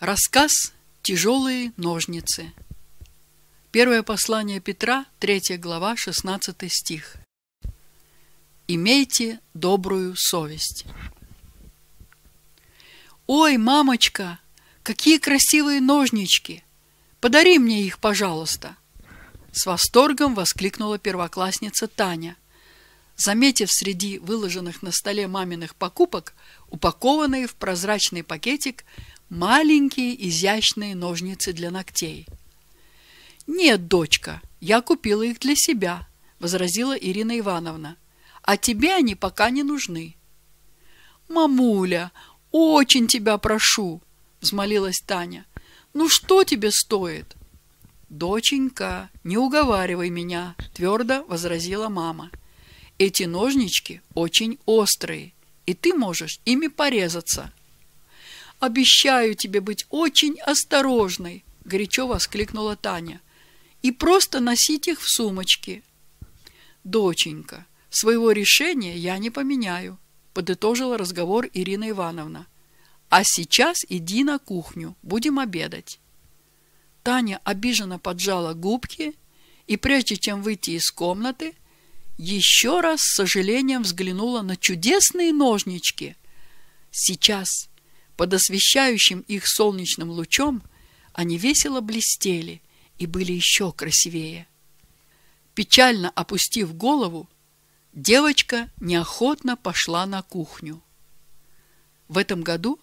Рассказ «Тяжелые ножницы». Первое послание Петра, 3 глава, 16 стих. «Имейте добрую совесть». «Ой, мамочка, какие красивые ножнички! Подари мне их, пожалуйста!» С восторгом воскликнула первоклассница Таня, заметив среди выложенных на столе маминых покупок упакованные в прозрачный пакетик маленькие изящные ножницы для ногтей. «Нет, дочка, я купила их для себя», – возразила Ирина Ивановна. «А тебе они пока не нужны». «Мамуля, очень тебя прошу», – взмолилась Таня. «Ну что тебе стоит?» «Доченька, не уговаривай меня», – твердо возразила мама. «Эти ножнички очень острые, и ты можешь ими порезаться» обещаю тебе быть очень осторожной!» – горячо воскликнула Таня. «И просто носить их в сумочке». «Доченька, своего решения я не поменяю», – подытожила разговор Ирина Ивановна. «А сейчас иди на кухню, будем обедать». Таня обиженно поджала губки и, прежде чем выйти из комнаты, еще раз с сожалением взглянула на чудесные ножнички. «Сейчас под освещающим их солнечным лучом они весело блестели и были еще красивее. Печально опустив голову, девочка неохотно пошла на кухню. В этом году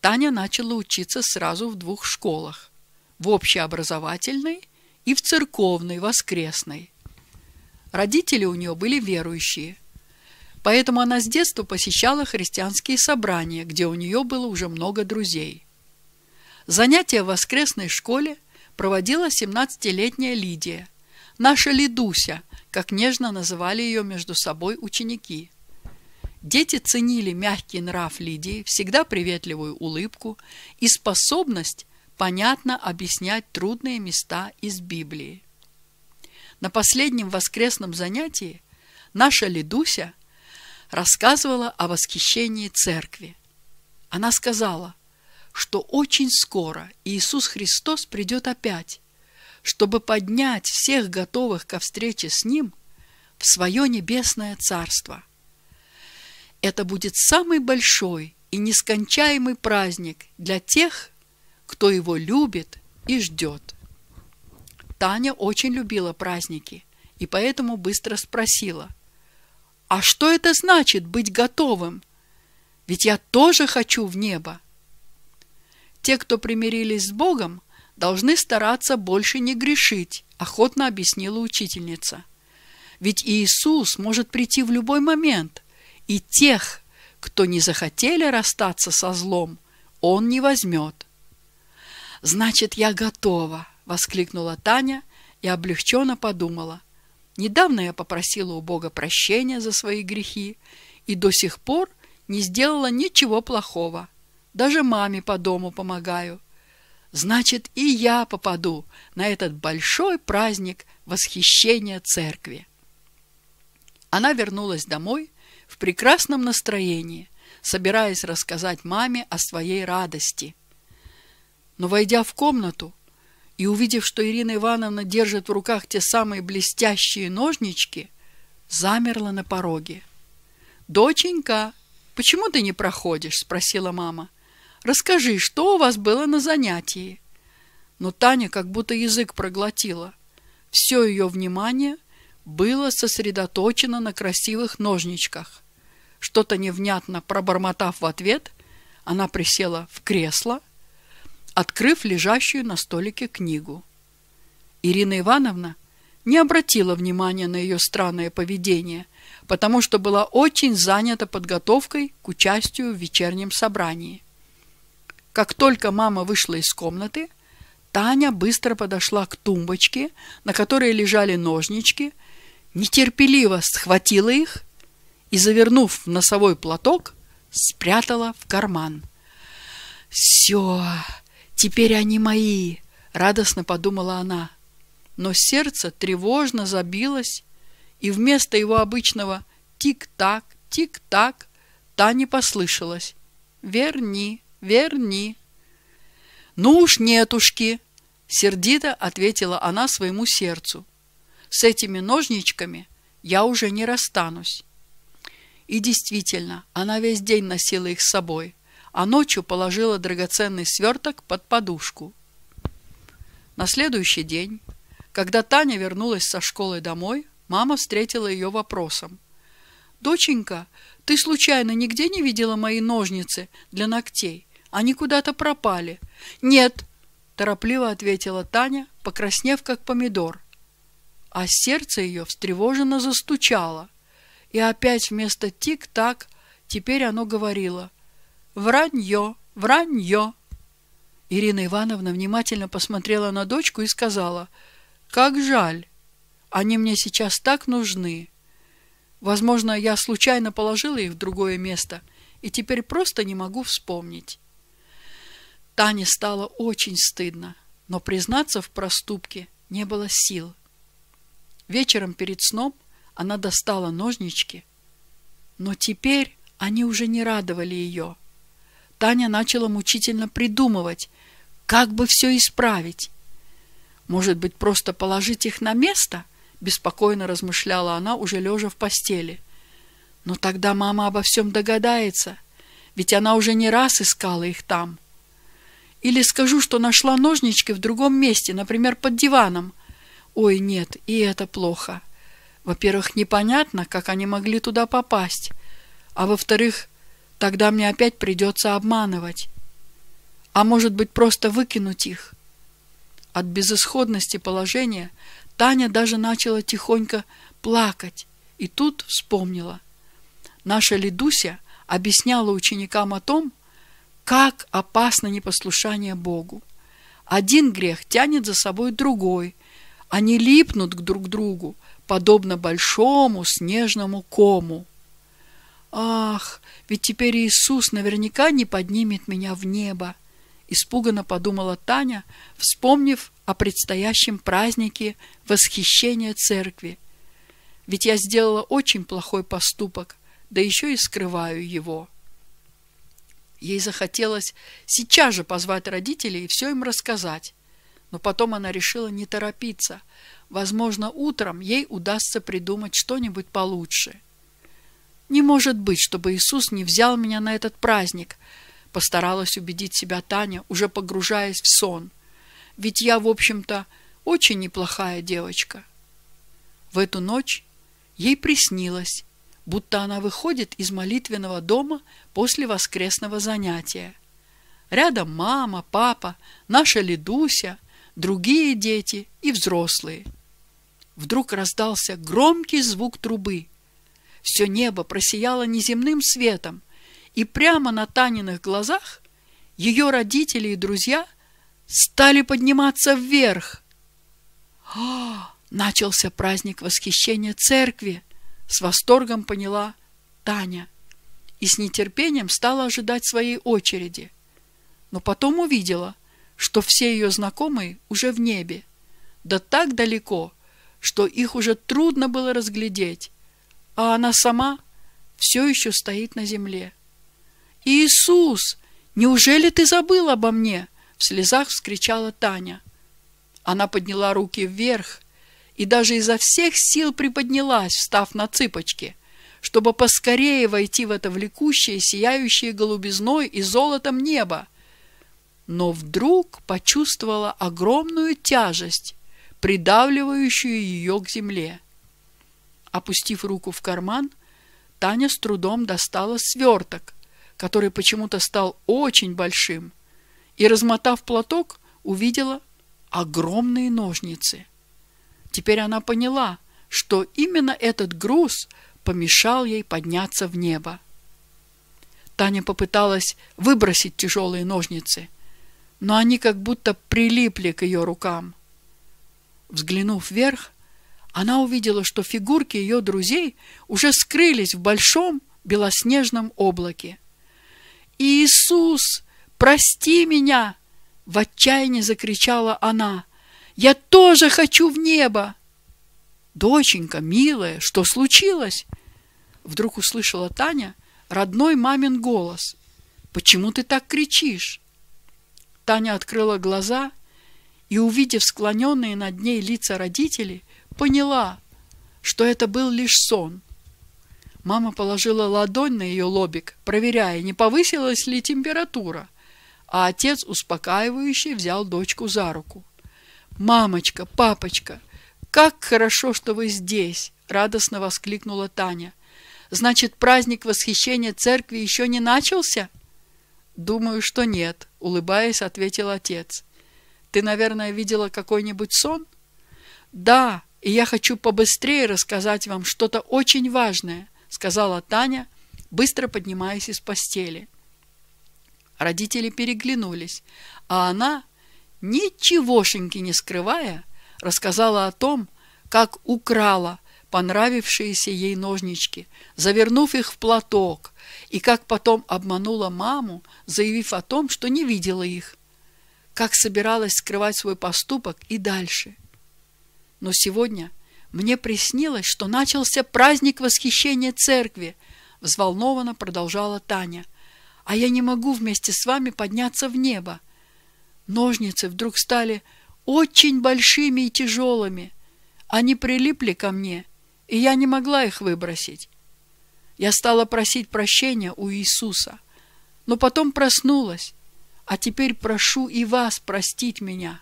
Таня начала учиться сразу в двух школах – в общеобразовательной и в церковной воскресной. Родители у нее были верующие – Поэтому она с детства посещала христианские собрания, где у нее было уже много друзей. Занятия в воскресной школе проводила 17-летняя Лидия, наша Лидуся, как нежно называли ее между собой ученики. Дети ценили мягкий нрав Лидии, всегда приветливую улыбку и способность понятно объяснять трудные места из Библии. На последнем воскресном занятии наша Лидуся – рассказывала о восхищении церкви. Она сказала, что очень скоро Иисус Христос придет опять, чтобы поднять всех готовых ко встрече с Ним в свое небесное царство. Это будет самый большой и нескончаемый праздник для тех, кто его любит и ждет. Таня очень любила праздники и поэтому быстро спросила – а что это значит быть готовым? Ведь я тоже хочу в небо. Те, кто примирились с Богом, должны стараться больше не грешить, охотно объяснила учительница. Ведь Иисус может прийти в любой момент, и тех, кто не захотели расстаться со злом, он не возьмет. «Значит, я готова!» – воскликнула Таня и облегченно подумала – Недавно я попросила у Бога прощения за свои грехи и до сих пор не сделала ничего плохого. Даже маме по дому помогаю. Значит, и я попаду на этот большой праздник восхищения церкви. Она вернулась домой в прекрасном настроении, собираясь рассказать маме о своей радости. Но, войдя в комнату, и, увидев, что Ирина Ивановна держит в руках те самые блестящие ножнички, замерла на пороге. «Доченька, почему ты не проходишь?» – спросила мама. «Расскажи, что у вас было на занятии?» Но Таня как будто язык проглотила. Все ее внимание было сосредоточено на красивых ножничках. Что-то невнятно пробормотав в ответ, она присела в кресло – открыв лежащую на столике книгу. Ирина Ивановна не обратила внимания на ее странное поведение, потому что была очень занята подготовкой к участию в вечернем собрании. Как только мама вышла из комнаты, Таня быстро подошла к тумбочке, на которой лежали ножнички, нетерпеливо схватила их и, завернув в носовой платок, спрятала в карман. «Все!» «Теперь они мои!» — радостно подумала она. Но сердце тревожно забилось, и вместо его обычного «тик-так, тик-так» та не послышалась. «Верни, верни!» «Ну уж нетушки!» — сердито ответила она своему сердцу. «С этими ножничками я уже не расстанусь». И действительно, она весь день носила их с собой – а ночью положила драгоценный сверток под подушку. На следующий день, когда Таня вернулась со школы домой, мама встретила ее вопросом. «Доченька, ты случайно нигде не видела мои ножницы для ногтей? Они куда-то пропали». «Нет», – торопливо ответила Таня, покраснев как помидор. А сердце ее встревоженно застучало. И опять вместо тик-так теперь оно говорило – Вранье, вранье. Ирина Ивановна внимательно посмотрела на дочку и сказала, «Как жаль! Они мне сейчас так нужны. Возможно, я случайно положила их в другое место и теперь просто не могу вспомнить». Тане стало очень стыдно, но признаться в проступке не было сил. Вечером перед сном она достала ножнички, но теперь они уже не радовали ее – Таня начала мучительно придумывать, как бы все исправить. Может быть, просто положить их на место? Беспокойно размышляла она, уже лежа в постели. Но тогда мама обо всем догадается, ведь она уже не раз искала их там. Или скажу, что нашла ножнички в другом месте, например, под диваном. Ой, нет, и это плохо. Во-первых, непонятно, как они могли туда попасть. А во-вторых, Тогда мне опять придется обманывать. А может быть, просто выкинуть их? От безысходности положения Таня даже начала тихонько плакать. И тут вспомнила. Наша Ледуся объясняла ученикам о том, как опасно непослушание Богу. Один грех тянет за собой другой. Они липнут друг к другу, подобно большому снежному кому. Ах, ведь теперь Иисус наверняка не поднимет меня в небо, испуганно подумала Таня, вспомнив о предстоящем празднике восхищения церкви. Ведь я сделала очень плохой поступок, да еще и скрываю его. Ей захотелось сейчас же позвать родителей и все им рассказать. Но потом она решила не торопиться. Возможно, утром ей удастся придумать что-нибудь получше. — не может быть, чтобы Иисус не взял меня на этот праздник, постаралась убедить себя Таня, уже погружаясь в сон. Ведь я, в общем-то, очень неплохая девочка. В эту ночь ей приснилось, будто она выходит из молитвенного дома после воскресного занятия. Рядом мама, папа, наша Ледуся, другие дети и взрослые. Вдруг раздался громкий звук трубы – все небо просияло неземным светом, и прямо на Таниных глазах ее родители и друзья стали подниматься вверх. О, «А!» начался праздник восхищения церкви, с восторгом поняла Таня и с нетерпением стала ожидать своей очереди. Но потом увидела, что все ее знакомые уже в небе, да так далеко, что их уже трудно было разглядеть а она сама все еще стоит на земле. «Иисус, неужели ты забыл обо мне?» – в слезах вскричала Таня. Она подняла руки вверх и даже изо всех сил приподнялась, встав на цыпочки, чтобы поскорее войти в это влекущее, сияющее голубизной и золотом небо. Но вдруг почувствовала огромную тяжесть, придавливающую ее к земле. Опустив руку в карман, Таня с трудом достала сверток, который почему-то стал очень большим, и, размотав платок, увидела огромные ножницы. Теперь она поняла, что именно этот груз помешал ей подняться в небо. Таня попыталась выбросить тяжелые ножницы, но они как будто прилипли к ее рукам. Взглянув вверх, она увидела, что фигурки ее друзей уже скрылись в большом белоснежном облаке. «Иисус, прости меня!» – в отчаянии закричала она. «Я тоже хочу в небо!» «Доченька, милая, что случилось?» Вдруг услышала Таня родной мамин голос. «Почему ты так кричишь?» Таня открыла глаза и, увидев склоненные над ней лица родителей, поняла, что это был лишь сон. Мама положила ладонь на ее лобик, проверяя, не повысилась ли температура, а отец успокаивающе взял дочку за руку. «Мамочка, папочка, как хорошо, что вы здесь!» — радостно воскликнула Таня. «Значит, праздник восхищения церкви еще не начался?» «Думаю, что нет», — улыбаясь, ответил отец. «Ты, наверное, видела какой-нибудь сон?» «Да, и я хочу побыстрее рассказать вам что-то очень важное», сказала Таня, быстро поднимаясь из постели. Родители переглянулись, а она, ничегошеньки не скрывая, рассказала о том, как украла понравившиеся ей ножнички, завернув их в платок, и как потом обманула маму, заявив о том, что не видела их, как собиралась скрывать свой поступок и дальше – но сегодня мне приснилось, что начался праздник восхищения церкви, взволнованно продолжала Таня. А я не могу вместе с вами подняться в небо. Ножницы вдруг стали очень большими и тяжелыми. Они прилипли ко мне, и я не могла их выбросить. Я стала просить прощения у Иисуса, но потом проснулась, а теперь прошу и вас простить меня».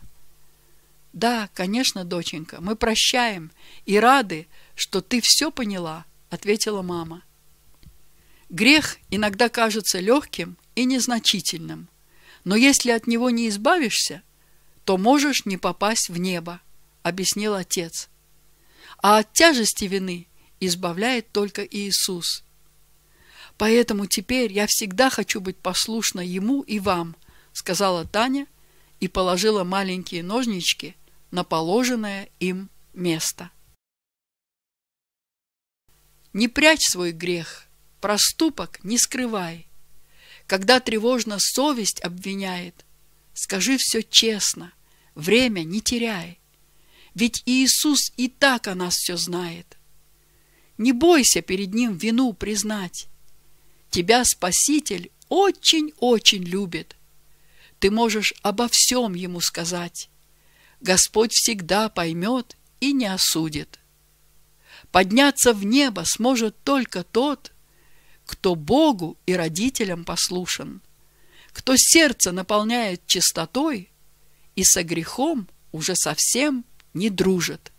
Да, конечно, доченька, мы прощаем и рады, что ты все поняла, ответила мама. Грех иногда кажется легким и незначительным, но если от него не избавишься, то можешь не попасть в небо, объяснил отец. А от тяжести вины избавляет только Иисус. Поэтому теперь я всегда хочу быть послушна Ему и вам, сказала Таня и положила маленькие ножнички на положенное им место. Не прячь свой грех, проступок не скрывай. Когда тревожно совесть обвиняет, скажи все честно, время не теряй. Ведь Иисус и так о нас все знает. Не бойся перед Ним вину признать. Тебя Спаситель очень-очень любит. Ты можешь обо всем ему сказать. Господь всегда поймет и не осудит. Подняться в небо сможет только тот, кто Богу и родителям послушен, кто сердце наполняет чистотой и со грехом уже совсем не дружит.